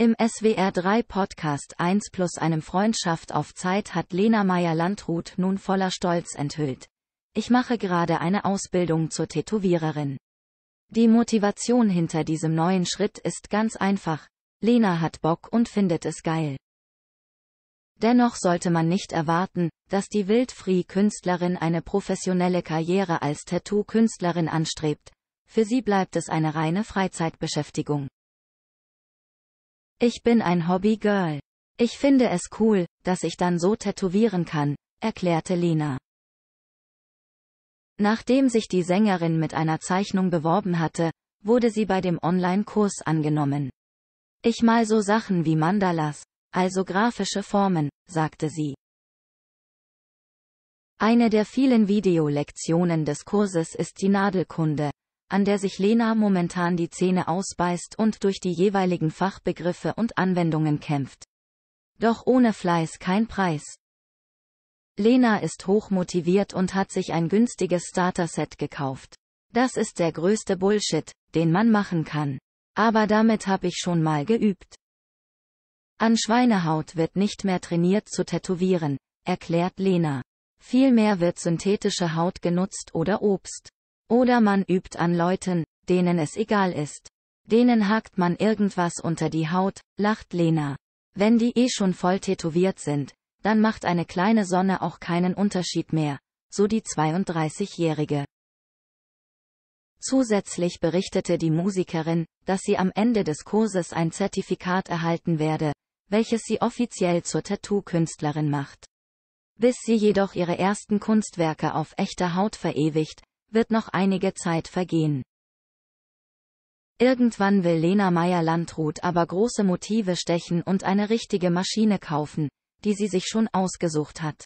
Im SWR 3 Podcast 1 plus einem Freundschaft auf Zeit hat Lena Meyer-Landrut nun voller Stolz enthüllt. Ich mache gerade eine Ausbildung zur Tätowiererin. Die Motivation hinter diesem neuen Schritt ist ganz einfach. Lena hat Bock und findet es geil. Dennoch sollte man nicht erwarten, dass die Wildfree-Künstlerin eine professionelle Karriere als Tattoo-Künstlerin anstrebt. Für sie bleibt es eine reine Freizeitbeschäftigung. Ich bin ein Hobbygirl. Ich finde es cool, dass ich dann so tätowieren kann, erklärte Lena. Nachdem sich die Sängerin mit einer Zeichnung beworben hatte, wurde sie bei dem Online-Kurs angenommen. Ich mal so Sachen wie Mandalas, also grafische Formen, sagte sie. Eine der vielen Videolektionen des Kurses ist die Nadelkunde, an der sich Lena momentan die Zähne ausbeißt und durch die jeweiligen Fachbegriffe und Anwendungen kämpft. Doch ohne Fleiß kein Preis. Lena ist hoch motiviert und hat sich ein günstiges Starter-Set gekauft. Das ist der größte Bullshit, den man machen kann. Aber damit hab ich schon mal geübt. An Schweinehaut wird nicht mehr trainiert zu tätowieren, erklärt Lena. Vielmehr wird synthetische Haut genutzt oder Obst. Oder man übt an Leuten, denen es egal ist. Denen hakt man irgendwas unter die Haut, lacht Lena. Wenn die eh schon voll tätowiert sind, dann macht eine kleine Sonne auch keinen Unterschied mehr, so die 32-Jährige. Zusätzlich berichtete die Musikerin, dass sie am Ende des Kurses ein Zertifikat erhalten werde, welches sie offiziell zur Tattoo-Künstlerin macht. Bis sie jedoch ihre ersten Kunstwerke auf echter Haut verewigt, wird noch einige Zeit vergehen. Irgendwann will Lena Meyer-Landrut aber große Motive stechen und eine richtige Maschine kaufen, die sie sich schon ausgesucht hat.